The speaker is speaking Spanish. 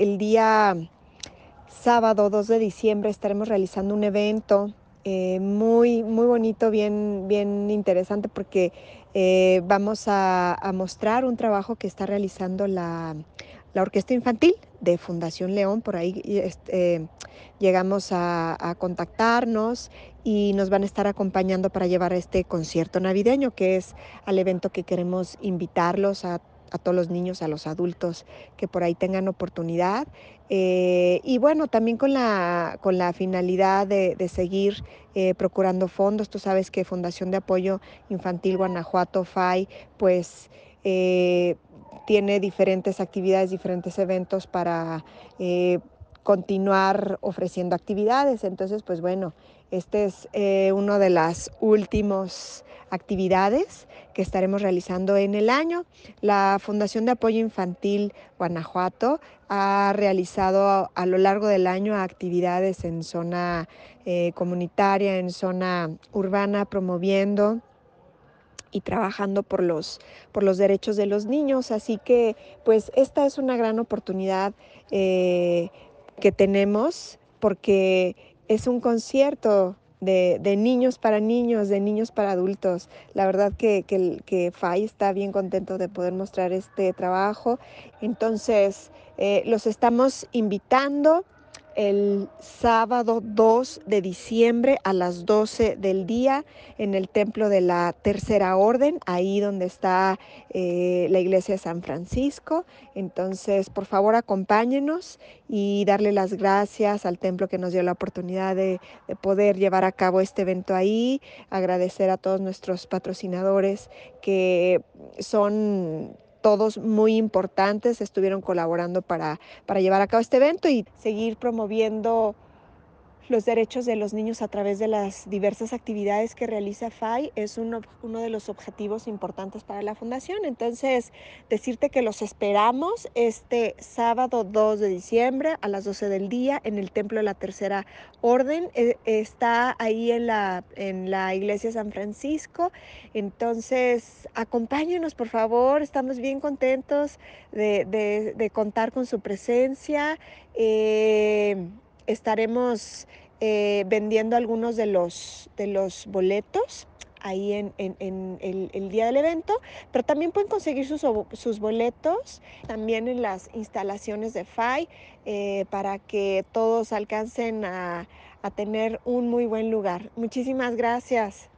el día sábado 2 de diciembre estaremos realizando un evento eh, muy, muy bonito, bien, bien interesante, porque eh, vamos a, mostrar un trabajo que está realizando la, Orquesta Infantil de Fundación León. Por ahí eh, llegamos a, a, contactarnos y nos van a estar acompañando para llevar este concierto navideño, que es al evento que queremos invitarlos a a todos los niños, a los adultos que por ahí tengan oportunidad. Eh, y bueno, también con la, con la finalidad de, seguir eh, procurando fondos. Tú sabes que Fundación de Apoyo Infantil Guanajuato, FAI, pues... Eh, tiene diferentes actividades, diferentes eventos para continuar ofreciendo actividades. Entonces, pues bueno, este es eh, una de las últimas actividades que estaremos realizando en el año. La Fundación de Apoyo Infantil Guanajuato ha realizado a lo largo del año actividades en zona eh, comunitaria, en zona urbana, promoviendo y trabajando por los, por los derechos de los niños. Así que, pues, esta es una gran oportunidad eh, que tenemos porque es un concierto de, niños para niños, de niños para adultos. La verdad que, que, FAI está bien contento de poder mostrar este trabajo. Entonces, eh, los estamos invitando el sábado 2 de diciembre a las 12 del día en el templo de la Tercera Orden, ahí donde está eh, la iglesia de San Francisco. Entonces, por favor, acompáñenos y darle las gracias al templo que nos dio la oportunidad de poder llevar a cabo este evento ahí. Agradecer a todos nuestros patrocinadores que son todos muy importantes estuvieron colaborando para, para llevar a cabo este evento y seguir promoviendo los derechos de los niños a través de las diversas actividades que realiza FAI es uno, de los objetivos importantes para la fundación. Entonces, decirte que los esperamos este sábado 2 de diciembre a las 12 del día en el Templo de la Tercera Orden. E, está ahí en la, en la iglesia San Francisco. Entonces, acompáñenos, por favor. Estamos bien contentos de, contar con su presencia. Eh, estaremos eh, vendiendo algunos de los, de los boletos ahí en, el, día del evento, pero también pueden conseguir sus, boletos también en las instalaciones de FAI eh, para que todos alcancen a, a tener un muy buen lugar. Muchísimas gracias.